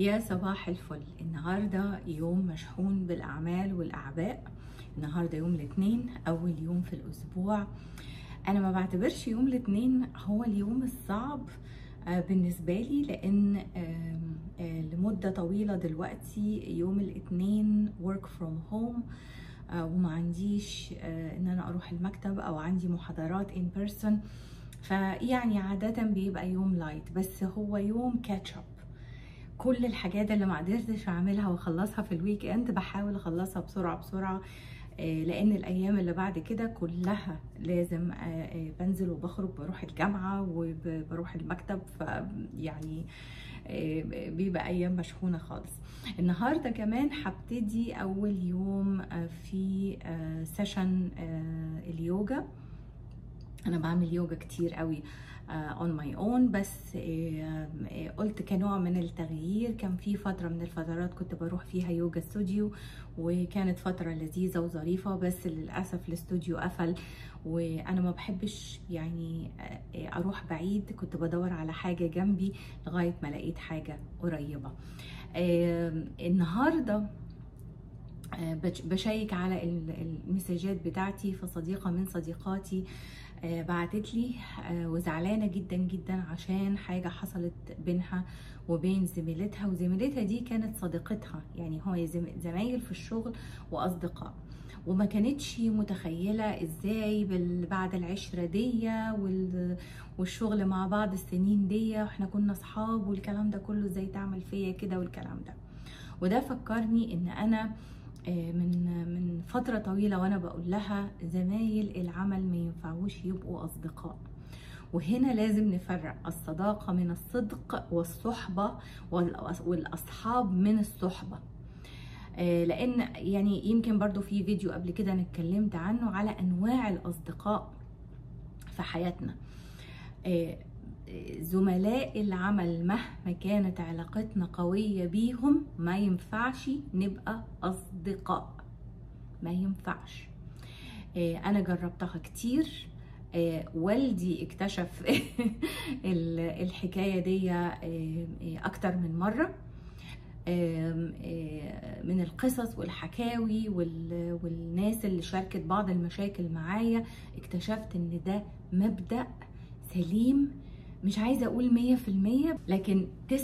يا صباح الفل النهارده يوم مشحون بالاعمال والاعباء النهارده يوم الاثنين اول يوم في الاسبوع انا ما بعتبرش يوم الاثنين هو اليوم الصعب آه، بالنسبه لي لان آه، لمده طويله دلوقتي يوم الاثنين work from home آه، وما عنديش ان انا اروح المكتب او عندي محاضرات in person فيعني عادة بيبقى يوم لايت بس هو يوم كاتشب كل الحاجات اللي ما قدرتش اعملها واخلصها في الويك اند بحاول اخلصها بسرعه بسرعه آه، لان الايام اللي بعد كده كلها لازم آه، آه، بنزل وبخرج بروح الجامعه وبروح المكتب فيعني بيبقى ايام مشحونه خالص النهارده كمان هبتدي اول يوم في سيشن اليوجا انا بعمل يوجا كتير قوي اون ماي اون بس آه، آه، قلت كنوع من التغيير كان في فتره من الفترات كنت بروح فيها يوجا استوديو وكانت فتره لذيذه وظريفه بس للاسف الاستوديو قفل وانا ما بحبش يعني آه، اروح بعيد كنت بدور على حاجه جنبي لغايه ما لقيت حاجه قريبه النهارده بشيك على المساجات بتاعتي فصديقه من صديقاتي آه، بعتت لي آه، وزعلانه جدا جدا عشان حاجه حصلت بينها وبين زميلتها وزميلتها دي كانت صديقتها يعني هو زمايل في الشغل واصدقاء وما كانتش متخيله ازاي بعد العشره دي والشغل مع بعض السنين دي واحنا كنا اصحاب والكلام ده كله ازاي تعمل فيا كده والكلام ده وده فكرني ان انا آه، من من فتره طويله وانا بقول لها زمايل العمل ما ينفعوش يبقوا اصدقاء وهنا لازم نفرق الصداقه من الصدق والصحبه والاصحاب من الصحبه آه، لان يعني يمكن برضو في فيديو قبل كده انا اتكلمت عنه على انواع الاصدقاء في حياتنا آه، زملاء العمل مهما كانت علاقتنا قوية بيهم ما ينفعش نبقى أصدقاء ما ينفعش آه، أنا جربتها كتير آه، والدي اكتشف الحكاية دي آه، أكتر من مرة من القصص والحكاوي والناس اللي شاركت بعض المشاكل معايا اكتشفت ان ده مبدأ سليم مش عايزه اقول 100% لكن 99%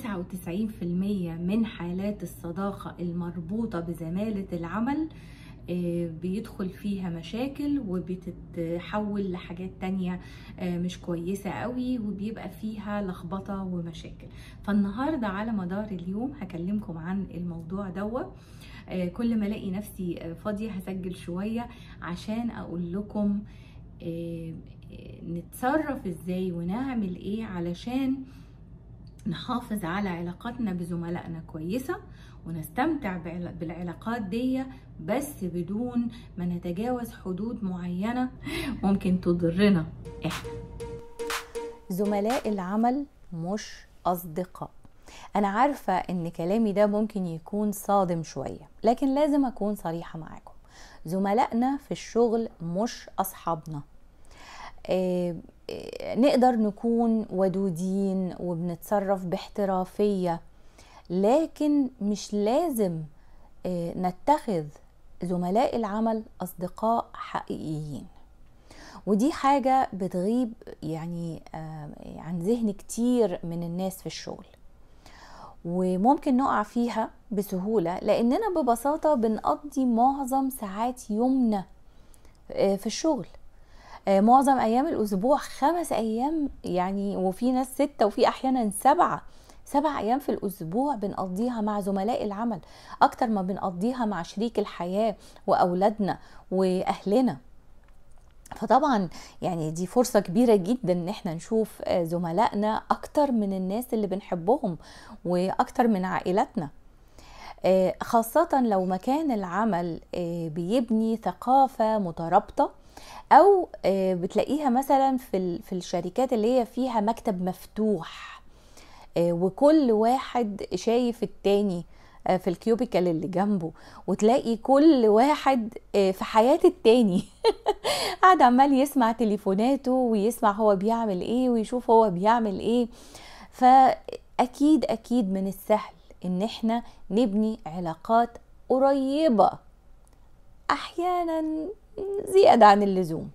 من حالات الصداقه المربوطه بزماله العمل آه، بيدخل فيها مشاكل وبتتحول لحاجات تانية آه، مش كويسة قوي وبيبقى فيها لخبطة ومشاكل فالنهاردة على مدار اليوم هكلمكم عن الموضوع دوة آه، كل ما الاقي نفسي فاضية هسجل شوية عشان اقول لكم نتصرف ازاي ونعمل ايه علشان نحافظ على علاقاتنا بزملائنا كويسة ونستمتع بالعلاقات دي بس بدون ما نتجاوز حدود معينة ممكن تضرنا احنا زملاء العمل مش أصدقاء أنا عارفة إن كلامي ده ممكن يكون صادم شوية لكن لازم أكون صريحة معاكم زملائنا في الشغل مش أصحابنا آه، آه، نقدر نكون ودودين وبنتصرف باحترافية لكن مش لازم آه، نتخذ زملاء العمل أصدقاء حقيقيين ودي حاجة بتغيب يعني عن ذهن كتير من الناس في الشغل وممكن نقع فيها بسهولة لأننا ببساطة بنقضي معظم ساعات يومنا في الشغل آه، معظم ايام الاسبوع خمس ايام يعني وفي ناس ستة وفي احيانا سبعة سبع أيام في الأسبوع بنقضيها مع زملاء العمل أكتر ما بنقضيها مع شريك الحياة وأولادنا وأهلنا فطبعا يعني دي فرصة كبيرة جدا ان احنا نشوف آه، زملائنا اكتر من الناس اللي بنحبهم واكتر من عائلتنا آه، خاصة لو مكان العمل بيبني ثقافة مترابطة او آه، بتلاقيها مثلا في في الشركات اللي هي فيها مكتب مفتوح آه، وكل واحد شايف التاني آه، في الكيوبيكال اللي جنبه وتلاقي كل واحد في حياة التاني قاعد عمال يسمع تليفوناته ويسمع هو بيعمل ايه ويشوف هو بيعمل ايه فأكيد أكيد من السهل ان احنا نبني علاقات قريبة احيانا زيادة عن اللزوم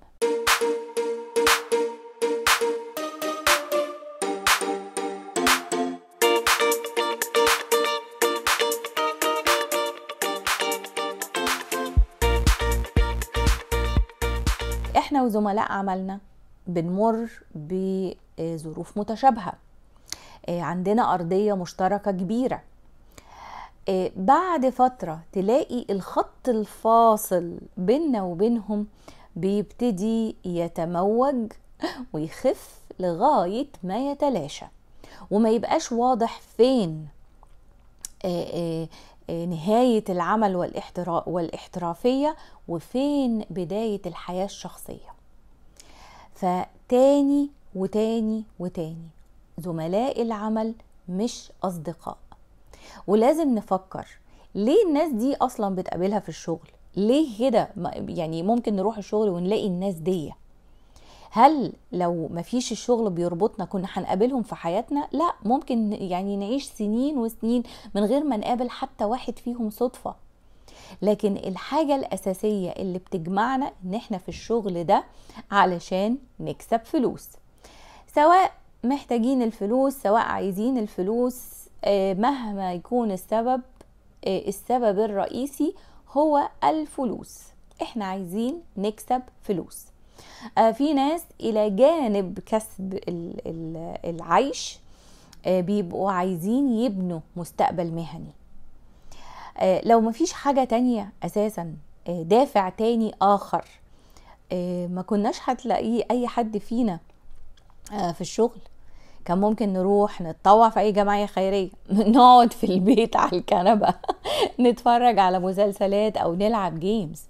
احنا وزملاء عملنا بنمر بظروف متشابهه آه، عندنا ارضيه مشتركه كبيره بعد فترة تلاقي الخط الفاصل بيننا وبينهم بيبتدي يتموج ويخف لغاية ما يتلاشى وما يبقاش واضح فين آه، آه، آه، نهاية العمل والاحترافية وفين بداية الحياة الشخصية فتاني وتاني وتاني زملاء العمل مش أصدقاء ولازم نفكر ليه الناس دي اصلا بتقابلها في الشغل ليه كده يعني ممكن نروح الشغل ونلاقي الناس دي هل لو مفيش الشغل بيربطنا كنا هنقابلهم في حياتنا لا ممكن يعني نعيش سنين وسنين من غير ما نقابل حتى واحد فيهم صدفه لكن الحاجة الأساسية اللي بتجمعنا إن إحنا في الشغل ده علشان نكسب فلوس سواء محتاجين الفلوس سواء عايزين الفلوس آه، مهما يكون السبب آه، السبب الرئيسي هو الفلوس احنا عايزين نكسب فلوس آه، في ناس الى جانب كسب العيش بيبقوا عايزين يبنوا مستقبل مهني لو مفيش حاجة تانية اساسا دافع تاني اخر ما كناش هتلاقيه اي حد فينا في الشغل كان ممكن نروح نتطوع في اي جمعيه خيريه نقعد في البيت على الكنبه نتفرج على مسلسلات او نلعب جيمز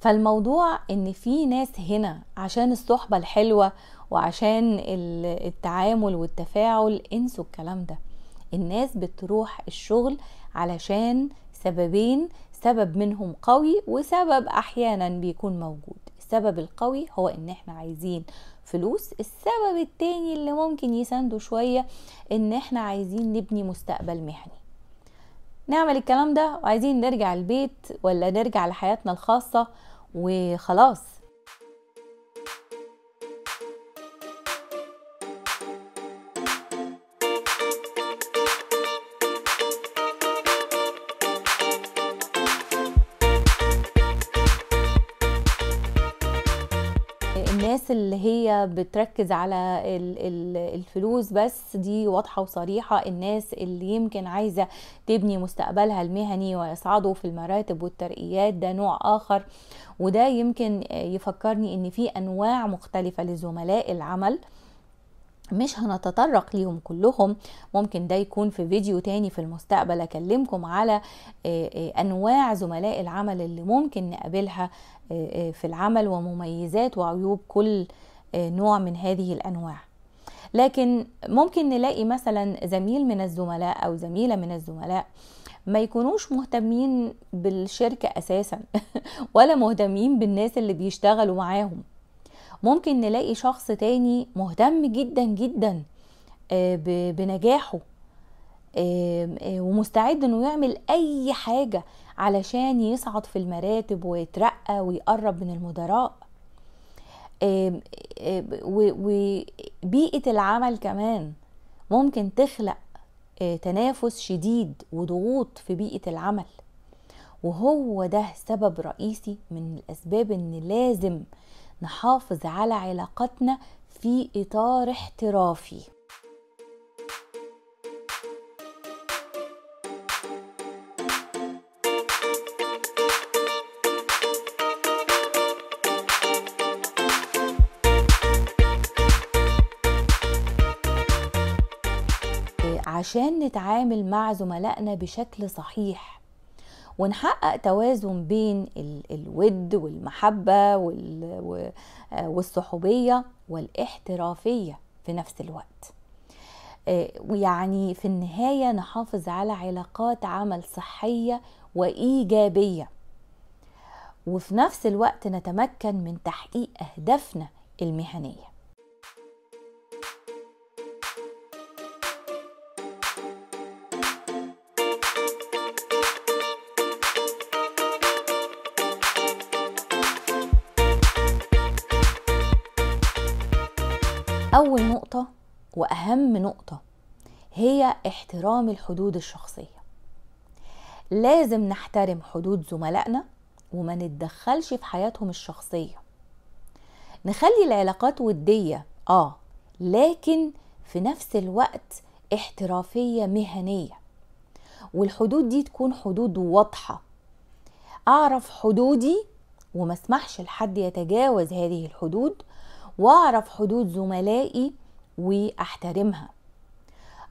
فالموضوع ان في ناس هنا عشان الصحبه الحلوه وعشان التعامل والتفاعل انسوا الكلام ده الناس بتروح الشغل علشان سببين سبب منهم قوي وسبب احيانا بيكون موجود السبب القوي هو ان احنا عايزين فلوس السبب التاني اللي ممكن يسانده شوية ان احنا عايزين نبني مستقبل مهني نعمل الكلام ده وعايزين نرجع البيت ولا نرجع لحياتنا الخاصة وخلاص الناس اللي هي بتركز على الفلوس بس دي واضحه وصريحه الناس اللي يمكن عايزه تبني مستقبلها المهني ويصعدوا في المراتب والترقيات ده نوع اخر وده يمكن يفكرني ان في انواع مختلفه لزملاء العمل مش هنتطرق ليهم كلهم ممكن ده يكون في فيديو تاني في المستقبل اكلمكم على آه، آه، انواع زملاء العمل اللي ممكن نقابلها آه، في العمل ومميزات وعيوب كل آه، نوع من هذه الانواع لكن ممكن نلاقي مثلا زميل من الزملاء او زميله من الزملاء ما يكونوش مهتمين بالشركه اساسا ولا مهتمين بالناس اللي بيشتغلوا معاهم ممكن نلاقي شخص تاني مهتم جدا جدا آه، بنجاحه آه، ومستعد انه يعمل اي حاجه علشان يصعد في المراتب ويترقى ويقرب من المدراء وبيئة العمل كمان ممكن تخلق آه، تنافس شديد وضغوط في بيئة العمل وهو ده سبب رئيسي من الأسباب إن لازم نحافظ على علاقتنا في إطار احترافي عشان نتعامل مع زملائنا بشكل صحيح ونحقق توازن بين الود والمحبة آه، والصحوبية والاحترافية في نفس الوقت يعني في النهاية نحافظ على علاقات عمل صحية وإيجابية وفي نفس الوقت نتمكن من تحقيق أهدافنا المهنيه اول نقطه واهم نقطه هي احترام الحدود الشخصيه لازم نحترم حدود زملائنا وما نتدخلش في حياتهم الشخصيه نخلي العلاقات وديه اه لكن في نفس الوقت احترافيه مهنيه والحدود دي تكون حدود واضحه اعرف حدودي وما اسمحش لحد يتجاوز هذه الحدود واعرف حدود زملائي واحترمها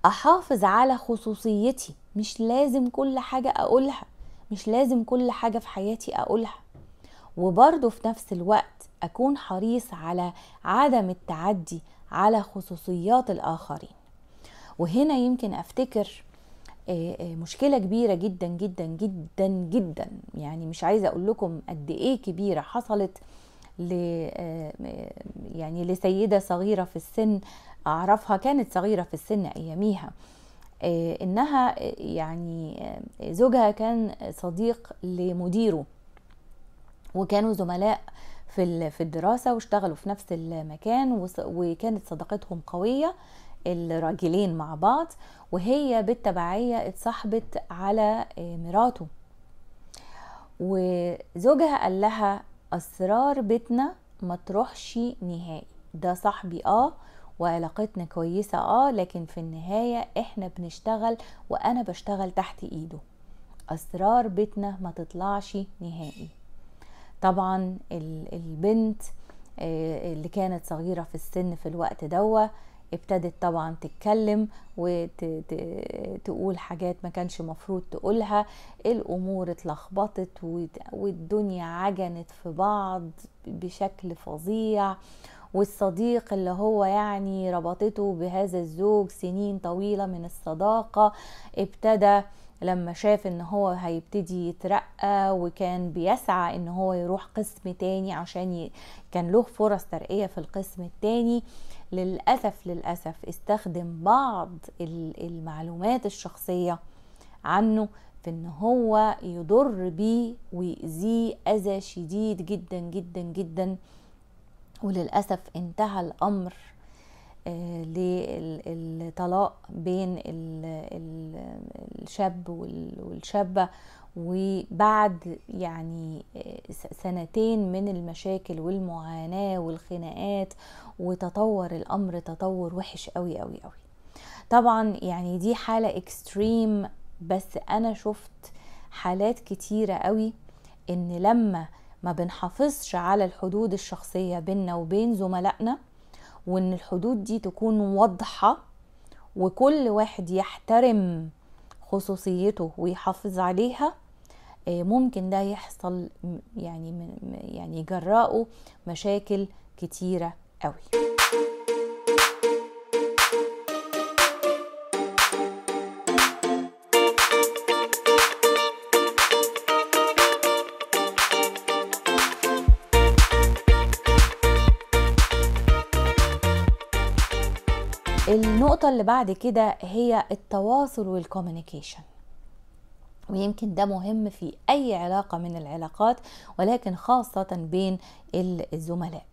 احافظ على خصوصيتي مش لازم كل حاجه اقولها مش لازم كل حاجه في حياتي اقولها وبرضه في نفس الوقت اكون حريص على عدم التعدي على خصوصيات الاخرين وهنا يمكن افتكر آه، آه، مشكلة كبيرة جدا جدا جدا جدا يعني مش عايزة أقول لكم قد إيه كبيرة حصلت ل آه، يعني لسيده صغيره في السن اعرفها كانت صغيره في السن اياميها آه، انها آه، يعني زوجها كان صديق لمديره وكانوا زملاء في في الدراسه واشتغلوا في نفس المكان وكانت صداقتهم قويه الراجلين مع بعض وهي بالتبعيه اتصاحبت على مراته وزوجها قال لها اسرار بيتنا ما تروحش نهائي ده صاحبي اه وعلاقتنا كويسة اه لكن في النهاية احنا بنشتغل وانا بشتغل تحت ايده اسرار بيتنا ما تطلعش نهائي طبعا البنت آه، اللي كانت صغيرة في السن في الوقت دوت ابتدت طبعا تتكلم وتقول حاجات ما كانش مفروض تقولها الامور اتلخبطت والدنيا عجنت في بعض بشكل فظيع والصديق اللي هو يعني ربطته بهذا الزوج سنين طويله من الصداقه ابتدى لما شاف ان هو هيبتدي يترقى وكان بيسعى ان هو يروح قسم تاني عشان ي... كان له فرص ترقية في القسم التاني للأسف للأسف استخدم بعض المعلومات الشخصية عنه في ان هو يضر بيه ويأذيه أذى شديد جدا جدا جدا وللأسف انتهى الأمر للطلاق بين الشاب والشابه وبعد يعني سنتين من المشاكل والمعاناه والخناقات وتطور الامر تطور وحش قوي قوي قوي طبعا يعني دي حاله اكستريم بس انا شفت حالات كتيره قوي ان لما ما بنحافظش على الحدود الشخصيه بيننا وبين زملائنا وان الحدود دي تكون واضحه وكل واحد يحترم خصوصيته ويحافظ عليها آه، ممكن ده يحصل يعني يعني يجرأه مشاكل كتيره قوي النقطة اللي بعد كده هي التواصل والكوميونيكيشن ويمكن ده مهم في أي علاقة من العلاقات ولكن خاصة بين الزملاء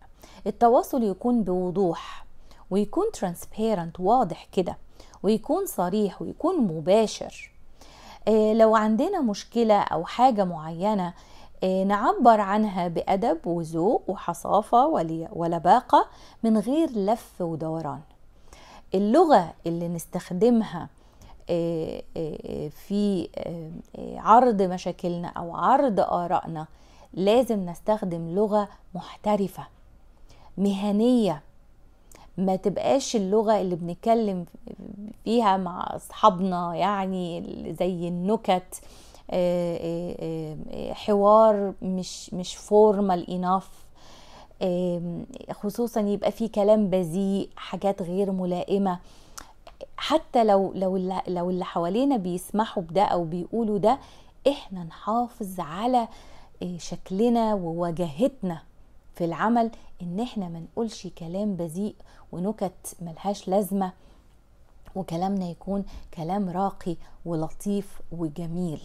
التواصل يكون بوضوح ويكون ترانسبيرنت واضح كده ويكون صريح ويكون مباشر إيه لو عندنا مشكلة أو حاجة معينة إيه نعبر عنها بأدب وذوق وحصافة ولباقة من غير لف ودوران اللغة اللي نستخدمها آه، آه، في آه، عرض مشاكلنا او عرض ارائنا لازم نستخدم لغه محترفه مهنيه ما تبقاش اللغه اللي بنتكلم فيها مع اصحابنا يعني زي النكت حوار مش مش فورمال اناف خصوصا يبقى في كلام بذيء حاجات غير ملائمه حتى لو لو اللي لو اللي حوالينا بيسمحوا بده او بيقولوا ده احنا نحافظ على آه، شكلنا وواجهتنا في العمل ان احنا ما نقولش كلام بذيء ونكت ملهاش لازمه وكلامنا يكون كلام راقي ولطيف وجميل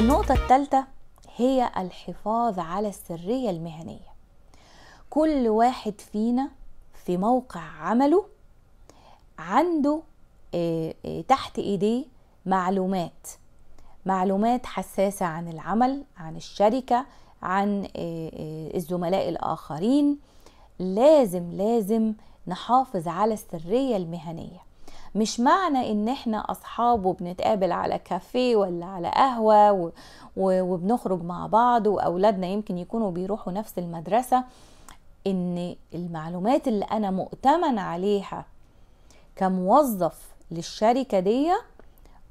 النقطة الثالثة هي الحفاظ على السرية المهنية كل واحد فينا في موقع عمله عنده آه، آه، تحت ايديه معلومات معلومات حساسة عن العمل عن الشركة عن آه، الزملاء الآخرين لازم لازم نحافظ على السرية المهنية مش معنى ان احنا اصحاب وبنتقابل على كافيه ولا على قهوه و... وبنخرج مع بعض واولادنا يمكن يكونوا بيروحوا نفس المدرسه ان المعلومات اللي انا مؤتمن عليها كموظف للشركه دي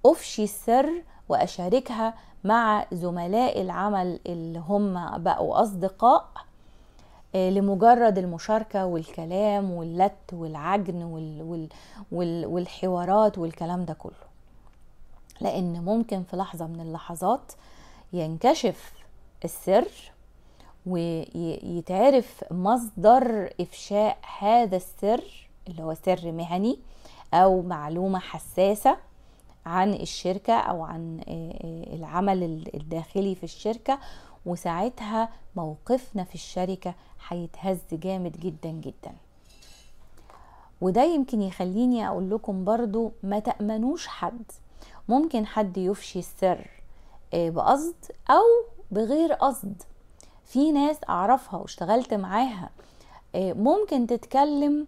افشي السر واشاركها مع زملاء العمل اللي هم بقوا اصدقاء آه، لمجرد المشاركة والكلام واللت والعجن وال وال وال والحوارات والكلام ده كله لأن ممكن في لحظة من اللحظات ينكشف السر ويتعرف مصدر إفشاء هذا السر اللي هو سر مهني أو معلومة حساسة عن الشركة أو عن آه، آه، العمل الداخلي في الشركة وساعتها موقفنا في الشركة هيتهز جامد جدا جدا وده يمكن يخليني اقول لكم برضو ما تأمنوش حد ممكن حد يفشي السر آه، بقصد او بغير قصد في ناس اعرفها واشتغلت معاها آه، ممكن تتكلم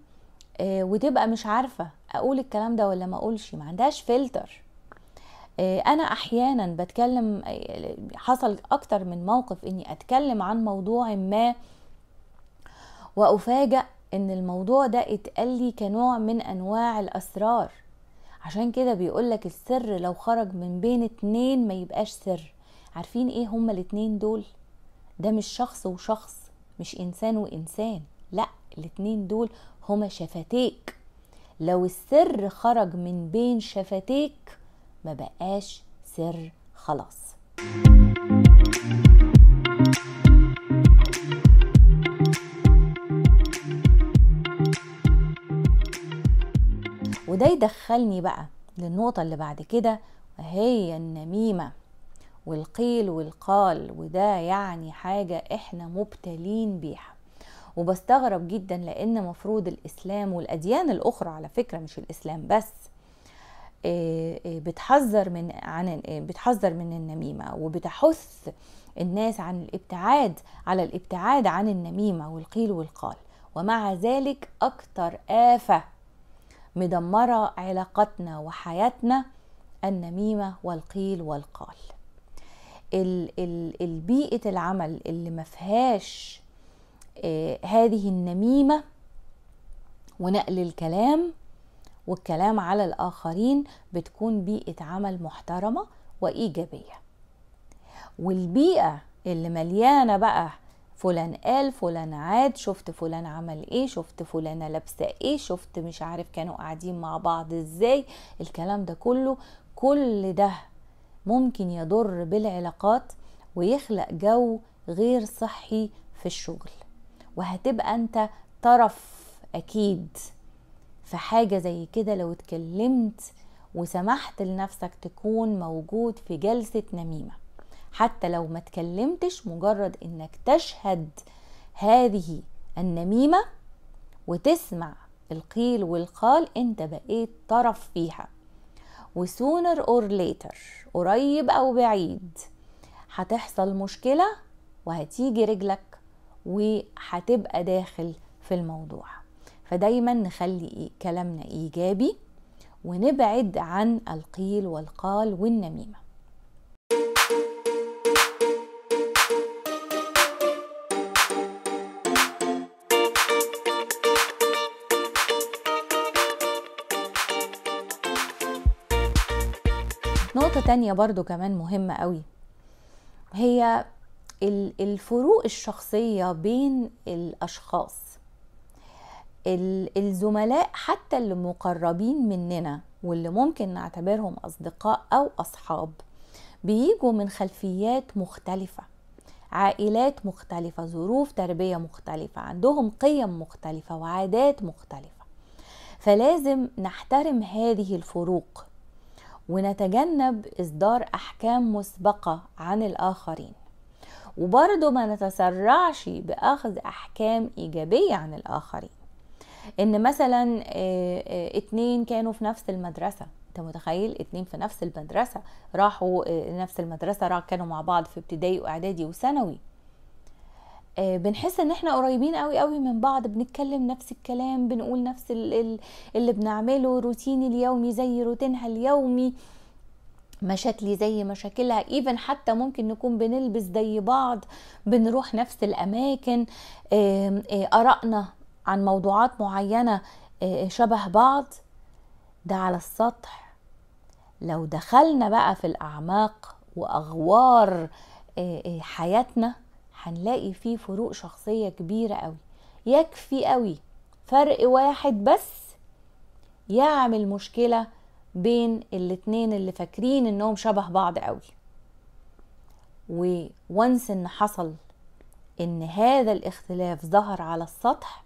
آه، وتبقى مش عارفة اقول الكلام ده ولا ما اقولش ما عندهاش فلتر آه، انا احيانا بتكلم آه، حصل اكتر من موقف اني اتكلم عن موضوع ما وافاجأ ان الموضوع ده اتقال لي كنوع من انواع الاسرار عشان كده بيقولك السر لو خرج من بين اتنين ما يبقاش سر عارفين ايه هما الاتنين دول ده مش شخص وشخص مش انسان وانسان لا الاتنين دول هما شفتيك لو السر خرج من بين شفتيك ما بقاش سر خلاص وده يدخلني بقى للنقطة اللي بعد كده وهي النميمة والقيل والقال وده يعني حاجة احنا مبتلين بيها وبستغرب جدا لان مفروض الاسلام والاديان الاخرى على فكرة مش الاسلام بس آه، آه، بتحذر من عن آه، بتحذر من النميمه وبتحث الناس عن الابتعاد على الابتعاد عن النميمه والقيل والقال ومع ذلك اكثر افه مدمره علاقتنا وحياتنا النميمه والقيل والقال البيئه العمل اللي ما فيهاش هذه النميمه ونقل الكلام والكلام على الآخرين بتكون بيئة عمل محترمة وإيجابية والبيئة اللي مليانة بقى فلان قال فلان عاد شفت فلان عمل ايه شفت فلانة لابسة ايه شفت مش عارف كانوا قاعدين مع بعض ازاي الكلام ده كله كل ده ممكن يضر بالعلاقات ويخلق جو غير صحي في الشغل وهتبقى انت طرف اكيد في حاجه زي كده لو اتكلمت وسمحت لنفسك تكون موجود في جلسه نميمه حتى لو ما اتكلمتش مجرد انك تشهد هذه النميمه وتسمع القيل والقال انت بقيت طرف فيها وسونر اور ليتر قريب او بعيد هتحصل مشكله وهتيجي رجلك وهتبقى داخل في الموضوع فدايما نخلي كلامنا ايجابي ونبعد عن القيل والقال والنميمه نقطة تانية برضو كمان مهمة قوي هي الفروق الشخصية بين الأشخاص الزملاء حتى اللي مقربين مننا واللي ممكن نعتبرهم أصدقاء أو أصحاب بيجوا من خلفيات مختلفة عائلات مختلفة ظروف تربية مختلفة عندهم قيم مختلفة وعادات مختلفة فلازم نحترم هذه الفروق ونتجنب إصدار أحكام مسبقة عن الآخرين وبرضه ما نتسرعش بأخذ أحكام إيجابية عن الآخرين ان مثلا آه، آه، اتنين كانوا في نفس المدرسه انت متخيل اتنين في نفس المدرسه راحوا آه، نفس المدرسه راح كانوا مع بعض في ابتدائي واعدادي وثانوي بنحس ان احنا قريبين قوي قوي من بعض بنتكلم نفس الكلام بنقول نفس اللي بنعمله روتيني اليومي زي روتينها اليومي مشاكلي زي مشاكلها ايفن حتى ممكن نكون بنلبس زي بعض بنروح نفس الاماكن ارائنا عن موضوعات معينة آه، آه، شبه بعض ده على السطح لو دخلنا بقى في الأعماق وأغوار آه، حياتنا هنلاقي فيه فروق شخصية كبيرة قوي يكفي قوي فرق واحد بس يعمل مشكلة بين الاتنين اللي فاكرين انهم شبه بعض قوي وونس ان حصل ان هذا الاختلاف ظهر على السطح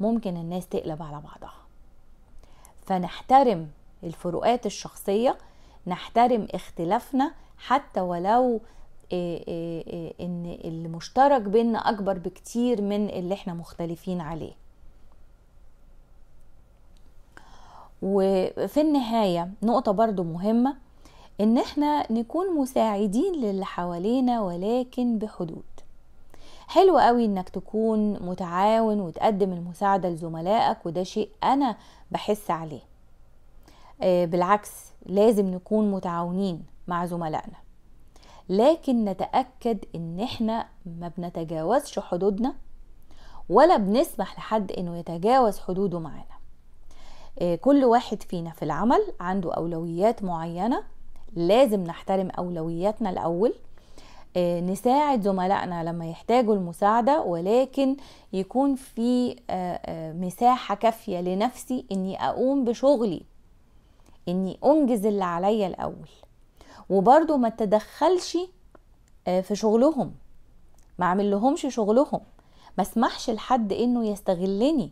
ممكن الناس تقلب على بعضها فنحترم الفروقات الشخصية نحترم اختلافنا حتى ولو آه، آه، آه، ان المشترك بينا اكبر بكتير من اللي احنا مختلفين عليه وفي النهاية نقطة برضو مهمة ان احنا نكون مساعدين للي حوالينا ولكن بحدود حلو قوي انك تكون متعاون وتقدم المساعدة لزملائك وده شيء انا بحس عليه آه، بالعكس لازم نكون متعاونين مع زملائنا لكن نتأكد ان احنا ما بنتجاوزش حدودنا ولا بنسمح لحد انه يتجاوز حدوده معانا آه، كل واحد فينا في العمل عنده اولويات معينه لازم نحترم اولوياتنا الاول آه، نساعد زملائنا لما يحتاجوا المساعدة ولكن يكون في آه، آه، مساحة كافية لنفسي إني أقوم بشغلي إني أنجز اللي عليا الأول وبرضو ما تدخلش في شغلهم ما اعمل لهمش شغلهم ما اسمحش لحد انه يستغلني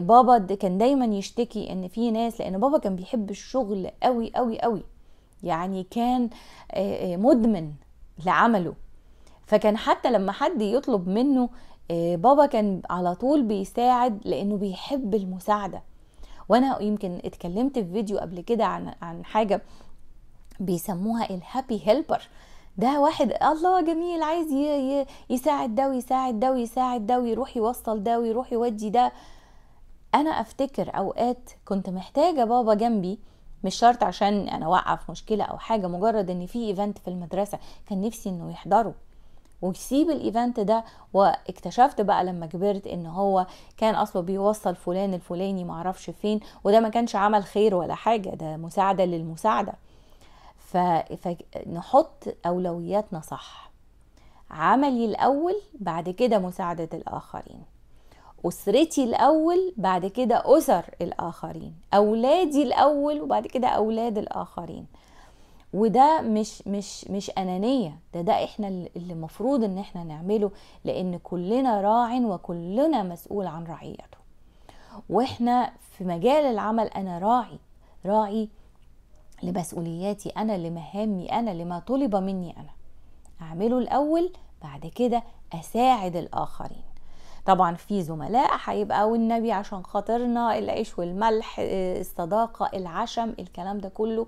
بابا كان دايما يشتكي ان في ناس لان بابا كان بيحب الشغل قوي قوي قوي يعني كان مدمن لعمله فكان حتى لما حد يطلب منه بابا كان على طول بيساعد لانه بيحب المساعده وانا يمكن اتكلمت في فيديو قبل كده عن عن حاجه بيسموها الهابي هيلبر ده واحد الله جميل عايز يساعد ده ويساعد ده ويساعد ده ويروح يوصل ده ويروح يودي ده انا افتكر اوقات كنت محتاجه بابا جنبي مش شرط عشان انا واقعه في مشكله او حاجه مجرد ان في ايفنت في المدرسه كان نفسي انه يحضره ويسيب الايفنت ده واكتشفت بقى لما كبرت ان هو كان اصله بيوصل فلان الفلاني معرفش فين وده ما كانش عمل خير ولا حاجه ده مساعده للمساعده فنحط اولوياتنا صح عملي الاول بعد كده مساعده الاخرين أسرتي الأول بعد كده أسر الآخرين أولادي الأول وبعد كده أولاد الآخرين وده مش مش مش انانيه ده ده احنا اللي المفروض ان احنا نعمله لان كلنا راع وكلنا مسؤول عن رعيته واحنا في مجال العمل انا راعي راعي لمسؤولياتي انا لمهامي انا لما طلب مني انا اعمله الاول بعد كده اساعد الاخرين طبعا في زملاء هيبقى والنبي عشان خاطرنا العيش والملح آه، الصداقه العشم الكلام ده كله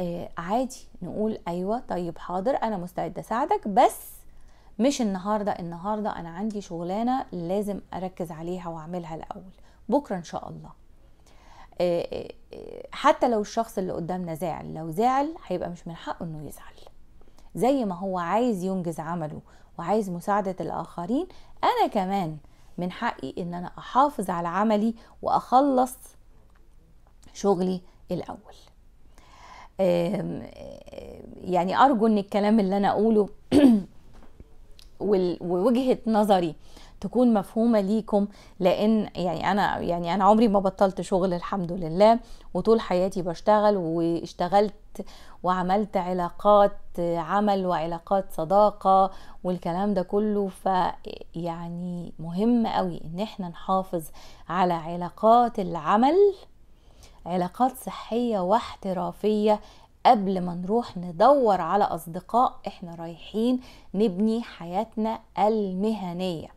آه، عادي نقول ايوه طيب حاضر انا مستعد اساعدك بس مش النهارده النهارده انا عندي شغلانه لازم اركز عليها واعملها الاول بكره ان شاء الله آه، حتى لو الشخص اللي قدامنا زعل لو زعل هيبقى مش من حقه انه يزعل زي ما هو عايز ينجز عمله وعايز مساعدة الآخرين أنا كمان من حقي إن أنا أحافظ على عملي وأخلص شغلي الأول يعني أرجو إن الكلام اللي أنا أقوله ووجهة نظري تكون مفهومه ليكم لان يعني انا يعني انا عمري ما بطلت شغل الحمد لله وطول حياتي بشتغل واشتغلت وعملت علاقات عمل وعلاقات صداقة والكلام ده كله فيعني مهم قوي ان احنا نحافظ على علاقات العمل علاقات صحية واحترافية قبل ما نروح ندور على أصدقاء إحنا رايحين نبني حياتنا المهنية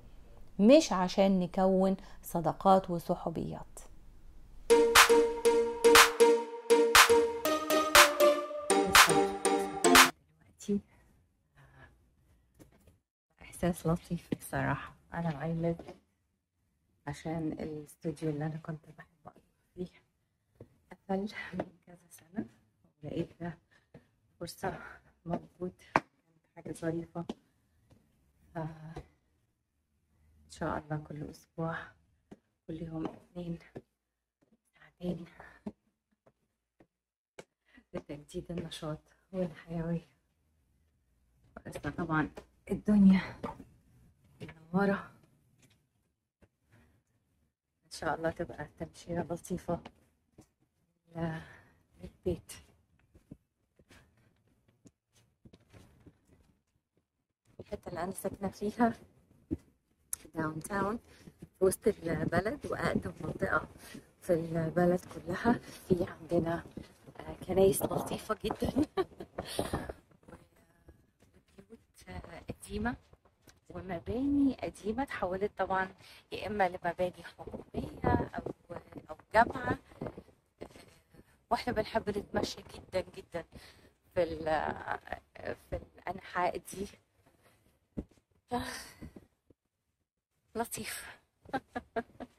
مش عشان نكون صداقات وصحوبيات احساس لطيف بصراحه انا معلم عشان الاستوديو اللي انا كنت بحب فيه قفل من كذا سنه ولقيت ده فرصه موجود حاجه ظريفه ف... آه، إن شاء الله كل أسبوع كل يوم اثنين ساعتين لتجديد النشاط والحيوية ولسه طبعا الدنيا منورة إن شاء الله تبقى تمشية لطيفة للبيت الحتة اللي أنا ساكنة فيها داون تاون في وسط البلد وأقدم منطقة في البلد كلها في عندنا آه، كنايس لطيفة جدا وبيوت آه، قديمة ومباني قديمة اتحولت طبعا يا إما لمباني حكومية أو أو جامعة آه، واحنا بنحب نتمشى جدا جدا في في الأنحاء دي Latief.